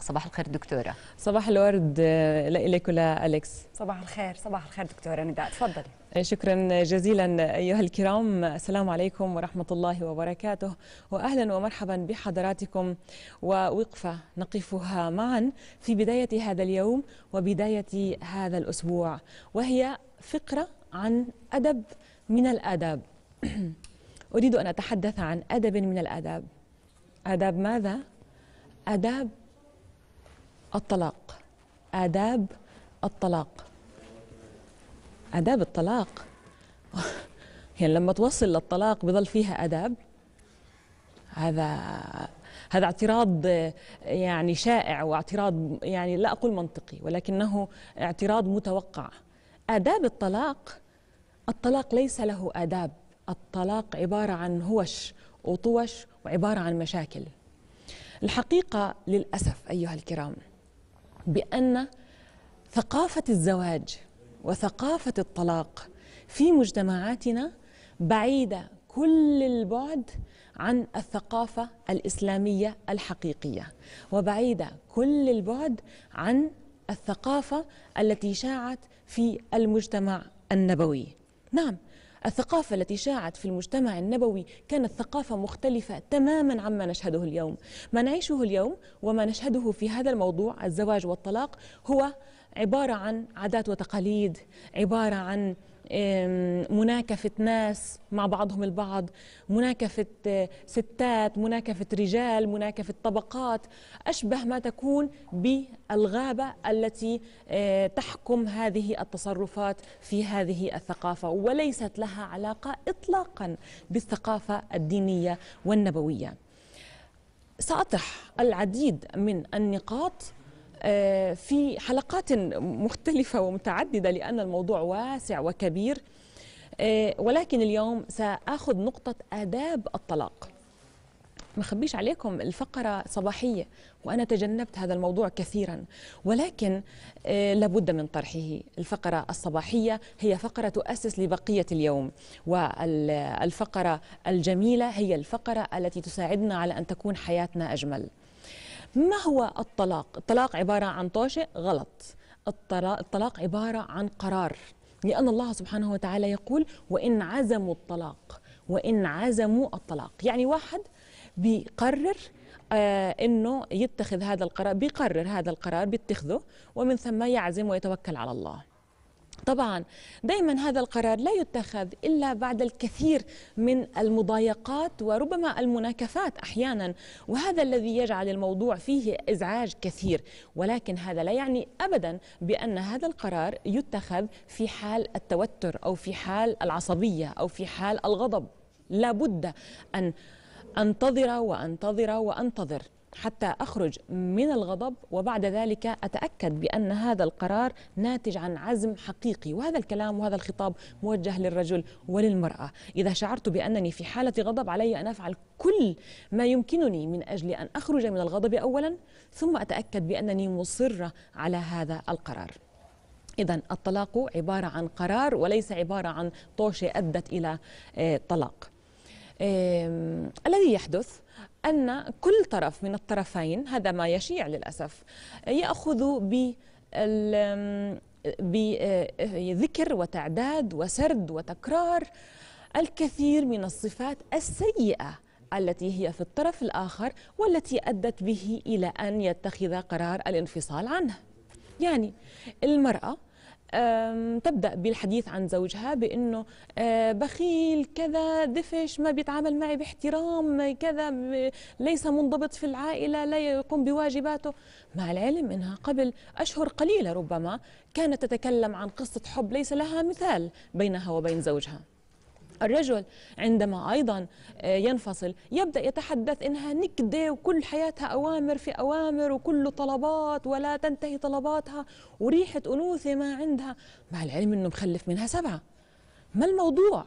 صباح الخير دكتوره صباح الورد آه، لك أليكس صباح الخير صباح الخير دكتوره نداء تفضلي آه، شكرا جزيلا ايها الكرام السلام عليكم ورحمه الله وبركاته واهلا ومرحبا بحضراتكم ووقفه نقفها معا في بدايه هذا اليوم وبدايه هذا الاسبوع وهي فقره عن ادب من الاداب اريد ان اتحدث عن ادب من الاداب اداب ماذا اداب الطلاق آداب الطلاق آداب الطلاق يعني لما توصل للطلاق بضل فيها آداب هذا هذا اعتراض يعني شائع واعتراض يعني لا أقول منطقي ولكنه اعتراض متوقع آداب الطلاق الطلاق ليس له آداب الطلاق عبارة عن هوش وطوش وعبارة عن مشاكل الحقيقة للأسف أيها الكرام بأن ثقافة الزواج وثقافة الطلاق في مجتمعاتنا بعيدة كل البعد عن الثقافة الإسلامية الحقيقية وبعيدة كل البعد عن الثقافة التي شاعت في المجتمع النبوي نعم الثقافة التي شاعت في المجتمع النبوي كانت ثقافة مختلفة تماما عما نشهده اليوم ما نعيشه اليوم وما نشهده في هذا الموضوع الزواج والطلاق هو عبارة عن عادات وتقاليد عبارة عن مناكفة ناس مع بعضهم البعض مناكفة آه، ستات مناكفة رجال مناكفة طبقات أشبه ما تكون بالغابة التي آه، تحكم هذه التصرفات في هذه الثقافة وليست لها علاقة إطلاقا بالثقافة الدينية والنبوية سأطرح العديد من النقاط آه، في حلقات مختلفة ومتعددة لأن الموضوع واسع وكبير آه، ولكن اليوم سأخذ نقطة آداب الطلاق ما خبيش عليكم الفقرة صباحية وأنا تجنبت هذا الموضوع كثيرا ولكن آه، لابد من طرحه الفقرة الصباحية هي فقرة تؤسس لبقية اليوم والفقرة الجميلة هي الفقرة التي تساعدنا على أن تكون حياتنا أجمل ما هو الطلاق؟ الطلاق عبارة عن طوشة غلط الطلاق عبارة عن قرار لأن الله سبحانه وتعالى يقول وإن عزموا الطلاق وإن عزموا الطلاق يعني واحد بيقرر آه، انه يتخذ هذا القرار بيقرر هذا القرار بيتخذه ومن ثم يعزم ويتوكل على الله طبعا دائما هذا القرار لا يتخذ الا بعد الكثير من المضايقات وربما المناكفات احيانا وهذا الذي يجعل الموضوع فيه ازعاج كثير ولكن هذا لا يعني ابدا بان هذا القرار يتخذ في حال التوتر او في حال العصبيه او في حال الغضب لابد ان انتظر وانتظر وانتظر حتى اخرج من الغضب وبعد ذلك اتاكد بان هذا القرار ناتج عن عزم حقيقي وهذا الكلام وهذا الخطاب موجه للرجل وللمراه اذا شعرت بانني في حاله غضب علي ان افعل كل ما يمكنني من اجل ان اخرج من الغضب اولا ثم اتاكد بانني مصره على هذا القرار إذا الطلاق عبارة عن قرار وليس عبارة عن طوشة أدت إلى آه، طلاق. الذي يحدث أن كل طرف من الطرفين هذا ما يشيع للأسف يأخذ ب بذكر وتعداد وسرد وتكرار الكثير من الصفات السيئه التي هي في الطرف الآخر والتي أدت به إلى أن يتخذ قرار الانفصال عنه يعني المرأة تبدا بالحديث عن زوجها بانه آه، بخيل كذا دفش ما بيتعامل معي باحترام كذا ليس منضبط في العائله لا يقوم بواجباته مع العلم انها قبل اشهر قليله ربما كانت تتكلم عن قصه حب ليس لها مثال بينها وبين زوجها الرجل عندما أيضا آه، ينفصل يبدأ يتحدث إنها نكدة وكل حياتها أوامر في أوامر وكله طلبات ولا تنتهي طلباتها وريحة أنوثة ما عندها مع العلم أنه مخلف منها سبعة ما الموضوع؟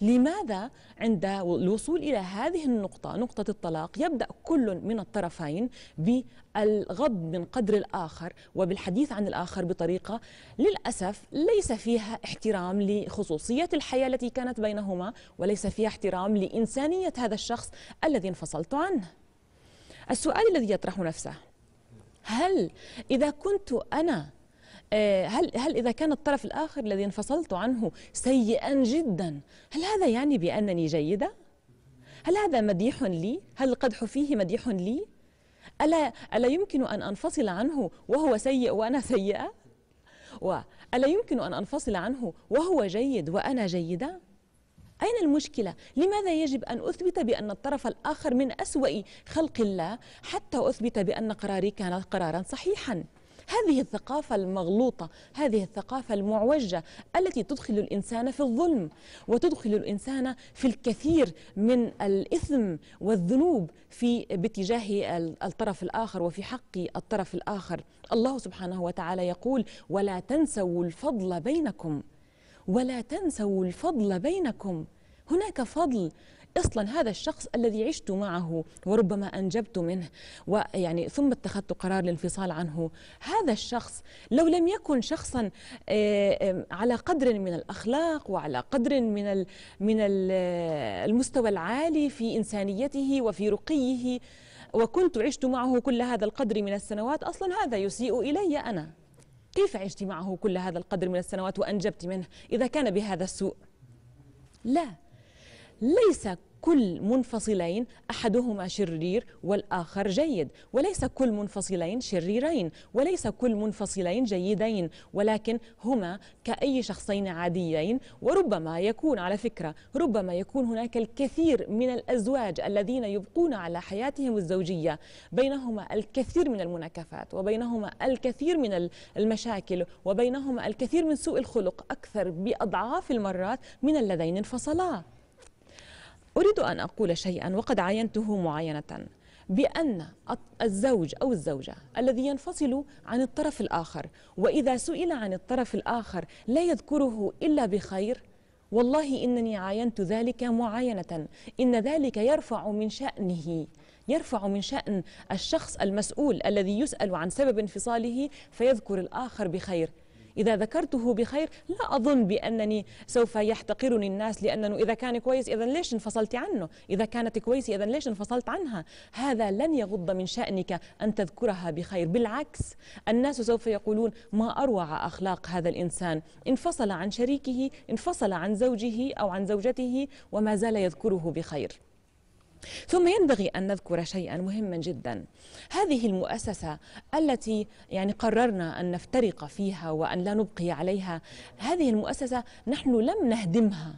لماذا عند الوصول إلى هذه النقطة نقطة الطلاق يبدأ كل من الطرفين بالغض من قدر الآخر وبالحديث عن الآخر بطريقة للأسف ليس فيها احترام لخصوصية الحياة التي كانت بينهما وليس فيها احترام لإنسانية هذا الشخص الذي انفصلت عنه السؤال الذي يطرح نفسه هل إذا كنت أنا آه، هل هل اذا كان الطرف الاخر الذي انفصلت عنه سيئا جدا هل هذا يعني بانني جيده هل هذا مديح لي هل القدح فيه مديح لي الا الا يمكن ان انفصل عنه وهو سيء وانا سيئه والا يمكن ان انفصل عنه وهو جيد وانا جيده أين المشكلة؟ لماذا يجب أن أثبت بأن الطرف الآخر من أسوأ خلق الله حتى أثبت بأن قراري كان قرارا صحيحا؟ هذه الثقافة المغلوطة هذه الثقافة المعوجة التي تدخل الإنسان في الظلم وتدخل الإنسان في الكثير من الإثم والذنوب في باتجاه الطرف الآخر وفي حق الطرف الآخر الله سبحانه وتعالى يقول ولا تنسوا الفضل بينكم ولا تنسوا الفضل بينكم هناك فضل اصلا هذا الشخص الذي عشت معه وربما انجبت منه ويعني ثم اتخذت قرار الانفصال عنه هذا الشخص لو لم يكن شخصا آه، آه، على قدر من الاخلاق وعلى قدر من من آه، المستوى العالي في انسانيته وفي رقيه وكنت عشت معه كل هذا القدر من السنوات اصلا هذا يسيء الي انا كيف عشت معه كل هذا القدر من السنوات وانجبت منه اذا كان بهذا السوء لا ليس كل منفصلين احدهما شرير والاخر جيد وليس كل منفصلين شريرين وليس كل منفصلين جيدين ولكن هما كاي شخصين عاديين وربما يكون على فكره ربما يكون هناك الكثير من الازواج الذين يبقون على حياتهم الزوجيه بينهما الكثير من المناكفات وبينهما الكثير من المشاكل وبينهما الكثير من سوء الخلق اكثر باضعاف المرات من اللذين انفصلا أريد أن أقول شيئا وقد عاينته معاينة بأن الزوج أو الزوجة الذي ينفصل عن الطرف الآخر وإذا سئل عن الطرف الآخر لا يذكره إلا بخير والله إنني عاينت ذلك معاينة إن ذلك يرفع من شأنه يرفع من شأن الشخص المسؤول الذي يسأل عن سبب انفصاله فيذكر الآخر بخير إذا ذكرته بخير لا أظن بأنني سوف يحتقرني الناس لأنه إذا كان كويس إذا ليش انفصلت عنه إذا كانت كويسة إذا ليش انفصلت عنها هذا لن يغض من شأنك أن تذكرها بخير بالعكس الناس سوف يقولون ما أروع أخلاق هذا الإنسان انفصل عن شريكه انفصل عن زوجه أو عن زوجته وما زال يذكره بخير ثم ينبغي أن نذكر شيئا مهما جدا هذه المؤسسة التي يعني قررنا أن نفترق فيها وأن لا نبقي عليها هذه المؤسسة نحن لم نهدمها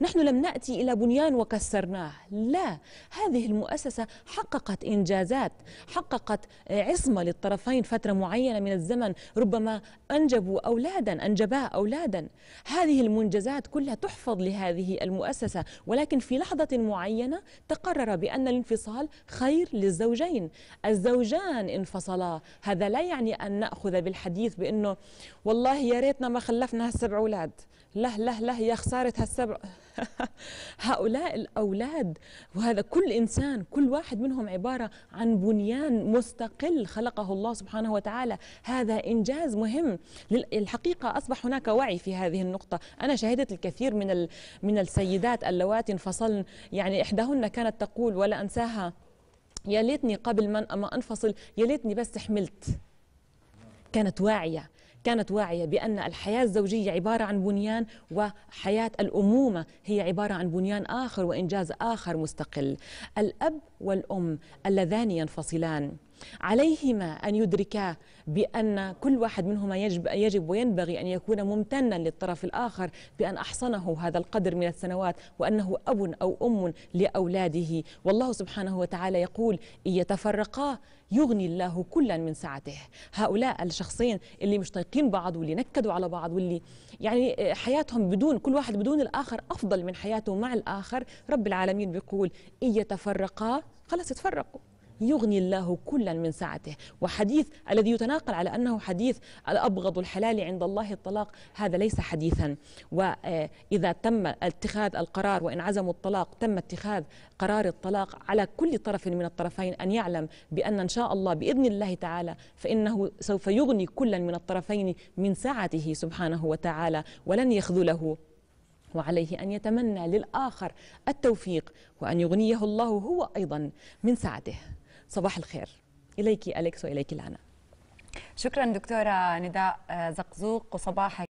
نحن لم ناتي الى بنيان وكسرناه لا هذه المؤسسه حققت انجازات حققت عصمه للطرفين فتره معينه من الزمن ربما انجبوا اولادا انجبا اولادا هذه المنجزات كلها تحفظ لهذه المؤسسه ولكن في لحظه معينه تقرر بان الانفصال خير للزوجين الزوجان انفصلا هذا لا يعني ان ناخذ بالحديث بانه والله يا ريتنا ما خلفنا هالسبع اولاد لا لا لا يا خساره هالسبع هؤلاء الأولاد وهذا كل إنسان كل واحد منهم عبارة عن بنيان مستقل خلقه الله سبحانه وتعالى هذا إنجاز مهم الحقيقة أصبح هناك وعي في هذه النقطة أنا شهدت الكثير من من السيدات اللواتي انفصلن يعني إحداهن كانت تقول ولا أنساها يا ليتني قبل ما أنفصل يا ليتني بس حملت كانت واعية كانت واعية بأن الحياة الزوجية عبارة عن بنيان وحياة الأمومة هي عبارة عن بنيان آخر وإنجاز آخر مستقل الأب والأم اللذان ينفصلان عليهما أن يدركا بأن كل واحد منهما يجب, يجب وينبغي أن يكون ممتنا للطرف الآخر بأن أحصنه هذا القدر من السنوات وأنه أب أو أم لأولاده والله سبحانه وتعالى يقول إن يتفرقا يغني الله كلا من سعته هؤلاء الشخصين اللي مش طايقين بعض واللي نكدوا على بعض واللي يعني آه، حياتهم بدون كل واحد بدون الآخر أفضل من حياته مع الآخر رب العالمين بيقول إن يتفرقا خلاص يتفرقوا يغني الله كلا من سعته وحديث الذي يتناقل على أنه حديث الأبغض الحلال عند الله الطلاق هذا ليس حديثا وإذا تم اتخاذ القرار وإن عزموا الطلاق تم اتخاذ قرار الطلاق على كل طرف من الطرفين أن يعلم بأن إن شاء الله بإذن الله تعالى فإنه سوف يغني كلا من الطرفين من سعته سبحانه وتعالى ولن يخذله وعليه أن يتمنى للآخر التوفيق وأن يغنيه الله هو أيضا من سعته صباح الخير إليك أليكس وإليك لانا شكرا دكتورة نداء آه، زقزوق وصباحك